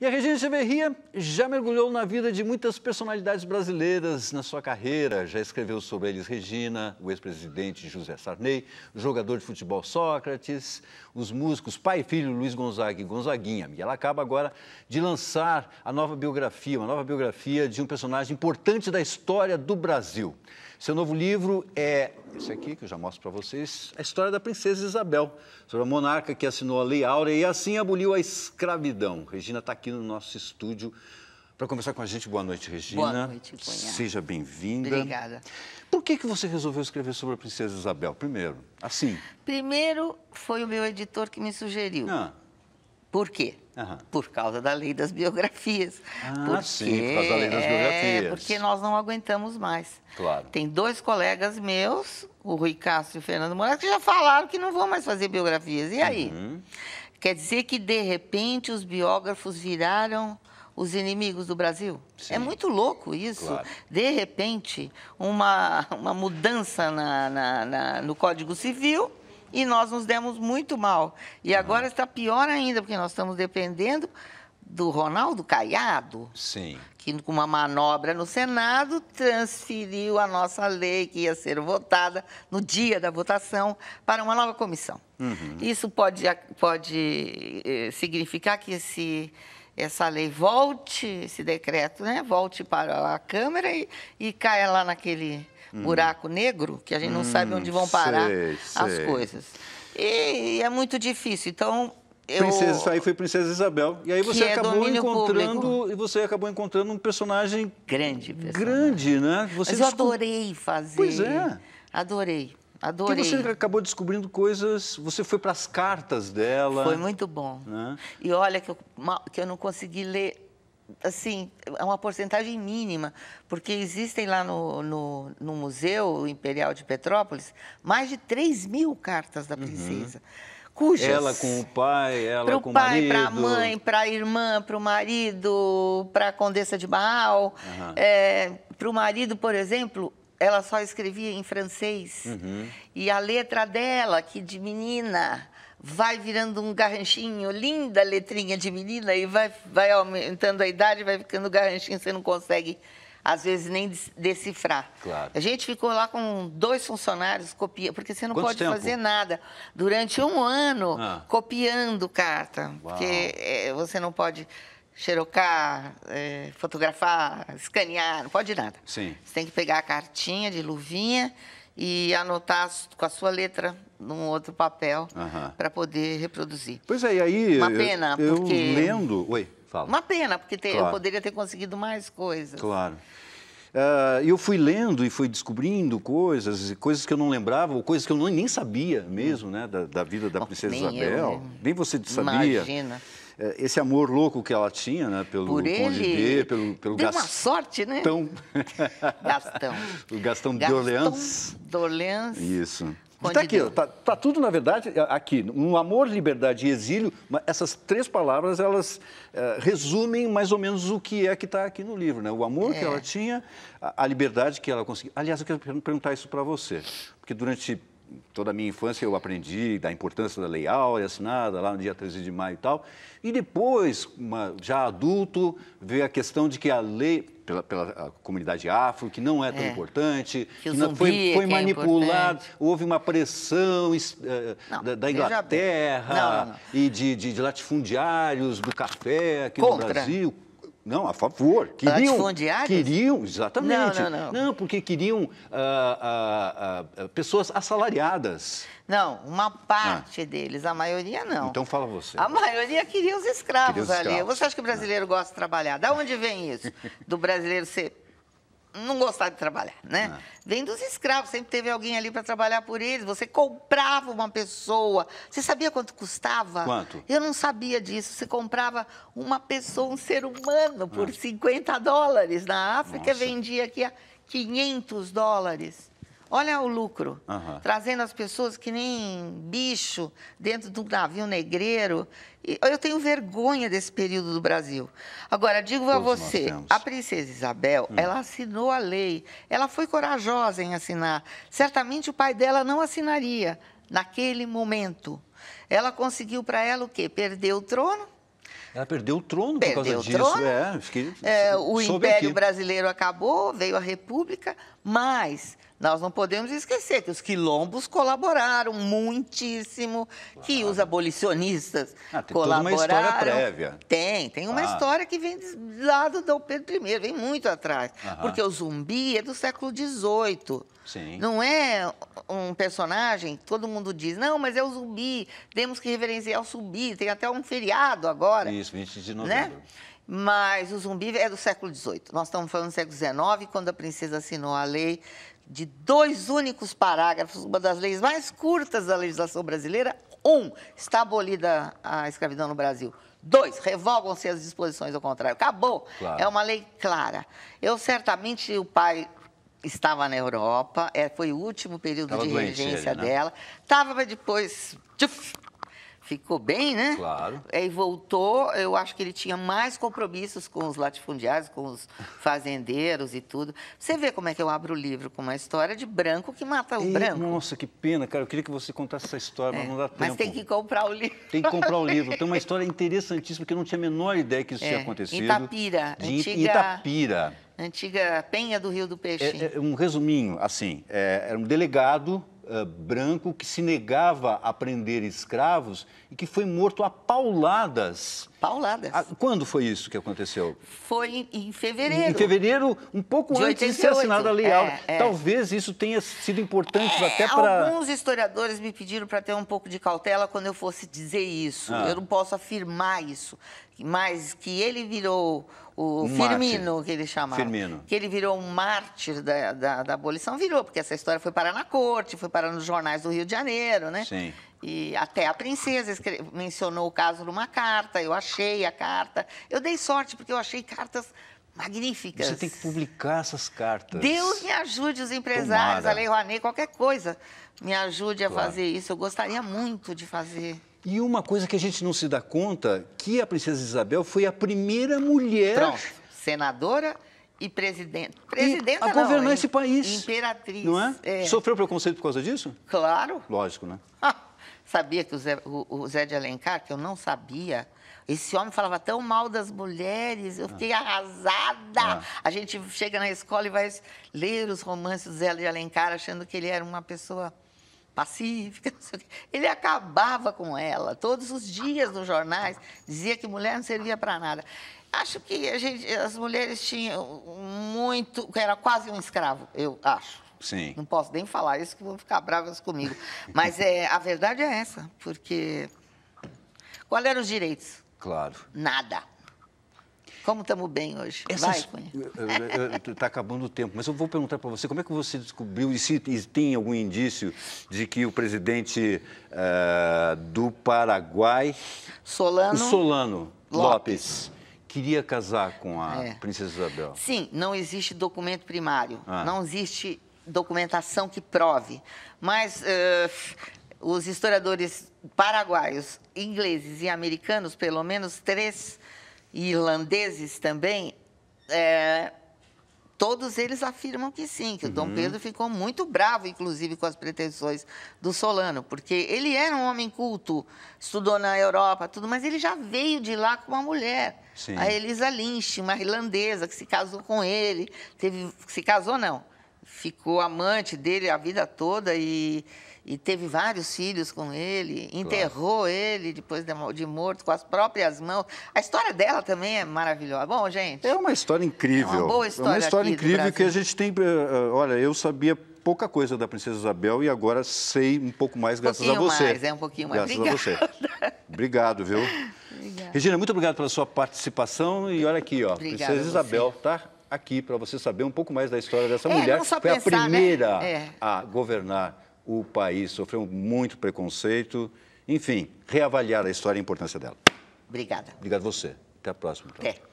E a Regina Echeverria já mergulhou na vida de muitas personalidades brasileiras na sua carreira. Já escreveu sobre eles Regina, o ex-presidente José Sarney, o jogador de futebol Sócrates, os músicos pai e filho Luiz Gonzaga e Gonzaguinha. E ela acaba agora de lançar a nova biografia, uma nova biografia de um personagem importante da história do Brasil. Seu novo livro é esse aqui, que eu já mostro para vocês, a história da princesa Isabel, sobre a monarca que assinou a Lei Áurea e assim aboliu a escravidão. Regina está aqui aqui no nosso estúdio para conversar com a gente. Boa noite, Regina. Boa noite, Cunha. Seja bem-vinda. Obrigada. Por que, que você resolveu escrever sobre a Princesa Isabel, primeiro? Assim. Primeiro, foi o meu editor que me sugeriu. Ah. Por quê? Aham. Por causa da lei das biografias. Ah, porque... sim, por causa da lei das biografias. É, porque nós não aguentamos mais. Claro. Tem dois colegas meus, o Rui Castro e o Fernando Moraes, que já falaram que não vão mais fazer biografias. E aí? Uhum. Quer dizer que, de repente, os biógrafos viraram os inimigos do Brasil? É Sim. É muito louco isso. Claro. De repente, uma, uma mudança na, na, na, no Código Civil e nós nos demos muito mal. E uhum. agora está pior ainda, porque nós estamos dependendo do Ronaldo Caiado, Sim. que com uma manobra no Senado transferiu a nossa lei que ia ser votada no dia da votação para uma nova comissão. Uhum. Isso pode, pode eh, significar que esse, essa lei volte, esse decreto, né, volte para a Câmara e, e caia lá naquele uhum. buraco negro que a gente não uhum, sabe onde vão hum, parar sei, as sei. coisas. E, e é muito difícil. Então, eu... Princesa, isso aí foi Princesa Isabel. E aí você que é acabou é encontrando público. e você acabou encontrando um personagem grande, personagem. grande, né? Você Mas eu descob... adorei fazer. Pois é. Adorei. Adorei. Porque você acabou descobrindo coisas, você foi para as cartas dela. Foi muito bom. Né? E olha que eu, que eu não consegui ler, assim, é uma porcentagem mínima, porque existem lá no, no, no Museu Imperial de Petrópolis mais de 3 mil cartas da uhum. princesa. Uhum cujas. Ela com o pai, ela pro com pai, marido. Para o pai, para a mãe, para a irmã, para o marido, para a condessa de Baal. Uhum. É, para o marido, por exemplo, ela só escrevia em francês. Uhum. E a letra dela, que de menina, vai virando um garranchinho, linda letrinha de menina, e vai, vai aumentando a idade, vai ficando garranchinho, você não consegue às vezes nem decifrar. Claro. A gente ficou lá com dois funcionários copiando, porque você não Quanto pode tempo? fazer nada durante um ano ah. copiando carta, Uau. porque é, você não pode xerocar, é, fotografar, escanear, não pode nada. Sim. Você tem que pegar a cartinha de luvinha e anotar com a sua letra num outro papel uh -huh. para poder reproduzir. Pois é, e aí... Uma pena, eu, eu lendo... Oi. Fala. Uma pena, porque claro. eu poderia ter conseguido mais coisas. Claro. Uh, eu fui lendo e fui descobrindo coisas, coisas que eu não lembrava, ou coisas que eu não, nem sabia mesmo, né? Da, da vida da princesa nem Isabel. Eu, né? nem você sabia. Imagina. É, esse amor louco que ela tinha, né? Pelo Por ele, Conde pelo, pelo Deu Gastão. uma sorte, né? Gastão. o Gastão, Gastão de Orleans. Gastão de Orleans. Isso. Está aqui, está tá tudo, na verdade, é, aqui. Um amor, liberdade e exílio, essas três palavras, elas eh, resumem mais ou menos o que é que está aqui no livro. Né? O amor é. que ela tinha, a, a liberdade que ela conseguiu. Aliás, eu quero perguntar isso para você, porque durante toda a minha infância eu aprendi da importância da lei áurea assinada lá no dia 13 de maio e tal. E depois, uma, já adulto, veio a questão de que a lei pela, pela comunidade afro, que não é tão é. importante, que, que não, foi, é foi é manipulado, é houve uma pressão eh, eh, não, da, da, Inglaterra não, não, e de, de, de, latifundiários do café aqui Contra. no Brasil não, a favor. Queriam, queriam exatamente. Não, não, não. Não, porque queriam ah, ah, ah, pessoas assalariadas. Não, uma parte ah. deles, a maioria não. Então fala você. A maioria queria os escravos, queria os escravos. ali. Você acha que o né? brasileiro gosta de trabalhar? Da onde vem isso? Do brasileiro ser não gostar de trabalhar, né? Ah. Vem dos escravos, sempre teve alguém ali para trabalhar por eles. Você comprava uma pessoa. Você sabia quanto custava? Quanto? Eu não sabia disso. Você comprava uma pessoa, um ser humano, por é. ah. 50 dólares. Na África Nossa. vendia aqui a 500 dólares. Olha o lucro, uhum. trazendo as pessoas que nem bicho dentro de um navio negreiro. Eu tenho vergonha desse período do Brasil. Agora, digo Todos a você, a princesa Isabel, hum. ela assinou a lei, ela foi corajosa em assinar. Certamente o pai dela não assinaria naquele momento. Ela conseguiu para ela o quê? Perder o trono, ela perdeu o trono por causa disso. Trono. É, fiquei, é, o Império Brasileiro acabou, veio a República, mas nós não podemos esquecer que os quilombos colaboraram muitíssimo, claro. que os abolicionistas ah, tem colaboraram. Tem uma história prévia. Tem, tem uma ah. história que vem do lado do Pedro I, vem muito atrás, Aham. porque o zumbi é do século XVIII. Sim. Não é um personagem, todo mundo diz, não, mas é o zumbi, temos que reverenciar o zumbi, tem até um feriado agora. Isso, 20 de né? novembro. Né? Mas o zumbi é do século XVIII. Nós estamos falando do século XIX, quando a princesa assinou a lei de dois únicos parágrafos, uma das leis mais curtas da legislação brasileira. Um, está abolida a escravidão no Brasil. Dois, revogam-se as disposições ao contrário. Acabou. Claro. É uma lei clara. Eu certamente, o pai estava na Europa, é, foi o último período de regência né? dela. Estava depois tchuf, ficou bem, né? Claro. E voltou, eu acho que ele tinha mais compromissos com os latifundiários, com os fazendeiros e tudo. Você vê como é que eu abro o livro com uma história de branco que mata o Ei, branco. Nossa, que pena, cara. Eu queria que você contasse essa história, é, mas não dá tempo. Mas tem que comprar o livro. Tem que comprar o livro. Tem uma história interessantíssima que eu não tinha a menor ideia que isso é. tinha acontecido. Itapira. De antiga... Itapira. Antiga Penha do Rio do é, Peixe. É, um resuminho, assim, é, era um delegado eh, branco que se negava a prender escravos e que foi morto a pauladas pauladas. Ah, quando foi isso que aconteceu? Foi em fevereiro. Em fevereiro, um pouco de antes de ser assinada a Lei é, É. Talvez isso tenha sido importante é, até para... Alguns historiadores me pediram para ter um pouco de cautela quando eu fosse dizer isso. Ah. Eu não posso afirmar isso. Mas que ele virou o um Firmino, mártir. que ele chamava. Firmino. Que ele virou um mártir da, da, da abolição. Virou, porque essa história foi parar na corte, foi parar nos jornais do Rio de Janeiro, né? Sim. E até a princesa mencionou o caso numa carta, eu achei a carta. Eu dei sorte porque eu achei cartas magníficas. Você tem que publicar essas cartas. Deus me ajude, os empresários, Tomara. a Lei Rouanet, qualquer coisa, me ajude a claro. fazer isso. Eu gostaria muito de fazer. E uma coisa que a gente não se dá conta, que a princesa Isabel foi a primeira mulher... Pronto, senadora e presidente. Presidenta e a governar esse país. Imperatriz. Não é? é? Sofreu preconceito por causa disso? Claro. Lógico, né? sabia que o Zé, o, o Zé, de Alencar, que eu não sabia, esse homem falava tão mal das mulheres, eu fiquei ah. arrasada. Ah. A gente chega na escola e vai ler os romances do Zé de Alencar, achando que ele era uma pessoa pacífica, Ele acabava com ela. Todos os dias nos jornais dizia que mulher não servia para nada. Acho que gente, as mulheres tinham muito. Era quase um escravo, eu acho. Sim. Não posso nem falar isso, que vão ficar bravas comigo. Mas é, a verdade é essa, porque. Qual eram os direitos? Claro. Nada. Como estamos bem hoje? Essas... Vai, Cunha. Está acabando o tempo, mas eu vou perguntar para você, como é que você descobriu, e se tem algum indício de que o presidente uh, do Paraguai... Solano... Solano Lopes. Lopes queria casar com a é. princesa Isabel. Sim, não existe documento primário, ah. não existe documentação que prove, mas uh, os historiadores paraguaios, ingleses e americanos, pelo menos três, irlandeses também, é, todos eles afirmam que sim, que o Dom uhum. Pedro ficou muito bravo, inclusive, com as pretensões do Solano, porque ele era um homem culto, estudou na Europa, tudo, mas ele já veio de lá com uma mulher, sim. a Elisa Lynch, uma irlandesa, que se casou com ele, teve, se casou não, ficou amante dele a vida toda e, e teve vários filhos com ele, claro. enterrou ele depois de, morto com as próprias mãos. A história dela também é maravilhosa. Bom, gente. É uma história incrível. É uma boa história. É uma história incrível que a gente tem. Eh, olha, eu sabia pouca coisa da Princesa Isabel e agora sei um pouco mais um graças a você. Mais, é um pouquinho mais. Graças Obrigada. a você. Obrigado, viu? Obrigada. Regina, muito obrigado pela sua participação e olha aqui, ó, Obrigada Princesa Isabel, tá? aqui para você saber um pouco mais da história dessa é, mulher. Foi pensar, a né? primeira né? é. a governar o país, sofreu muito preconceito. Enfim, reavaliar a história e a importância dela. Obrigada. Obrigado você. Até a próxima. Então. Até.